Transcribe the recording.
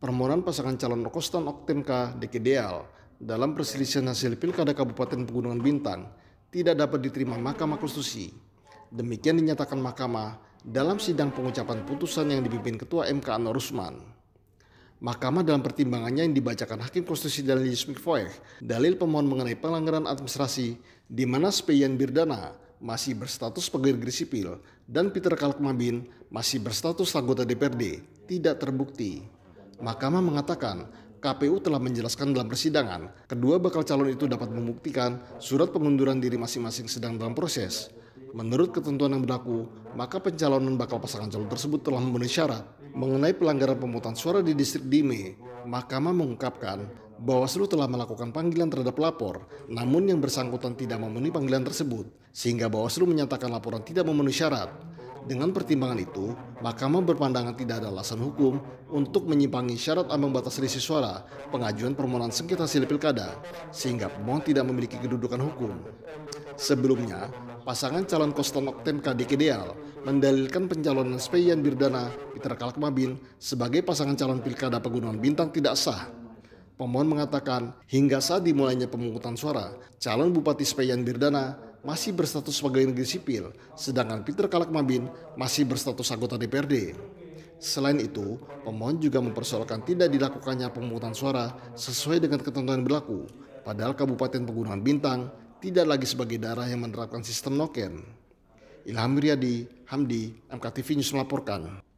permohonan pasangan calon Rokostan K dekideal dalam perselisihan hasil Pilkada Kabupaten Pegunungan Bintang tidak dapat diterima Mahkamah Konstitusi. Demikian dinyatakan Mahkamah dalam sidang pengucapan putusan yang dipimpin Ketua MK Anwar Usman. Mahkamah dalam pertimbangannya yang dibacakan Hakim Konstitusi dan Lius McFoy, dalil pemohon mengenai pelanggaran administrasi di mana Speyan Birdana masih berstatus pegawai negeri sipil dan Peter Kalkmabin masih berstatus anggota DPRD tidak terbukti. Mahkamah mengatakan KPU telah menjelaskan dalam persidangan, kedua bakal calon itu dapat membuktikan surat pengunduran diri masing-masing sedang dalam proses. Menurut ketentuan yang berlaku, maka pencalonan bakal pasangan calon tersebut telah memenuhi syarat. Mengenai pelanggaran pemutusan suara di distrik Dime, Mahkamah mengungkapkan Bawaslu telah melakukan panggilan terhadap lapor, namun yang bersangkutan tidak memenuhi panggilan tersebut, sehingga Bawaslu menyatakan laporan tidak memenuhi syarat. Dengan pertimbangan itu, Mahkamah berpandangan tidak ada alasan hukum untuk menyimpangi syarat ambang batas selisih suara pengajuan permohonan sengketa hasil pilkada, sehingga pemohon tidak memiliki kedudukan hukum. Sebelumnya, pasangan calon Kostan Okten KDK mendalilkan pencalonan Speyan Birdana Peter Kalkmabin sebagai pasangan calon pilkada pegunungan bintang tidak sah Pemohon mengatakan, hingga saat dimulainya pemungutan suara, calon Bupati Speyan Birdana masih berstatus sebagai negeri sipil, sedangkan Peter Kalakmabin masih berstatus anggota DPRD. Selain itu, pemohon juga mempersoalkan tidak dilakukannya pemungutan suara sesuai dengan ketentuan berlaku, padahal Kabupaten Pegunungan Bintang tidak lagi sebagai daerah yang menerapkan sistem noken. Ilham Riyadi, Hamdi, MKTV News melaporkan.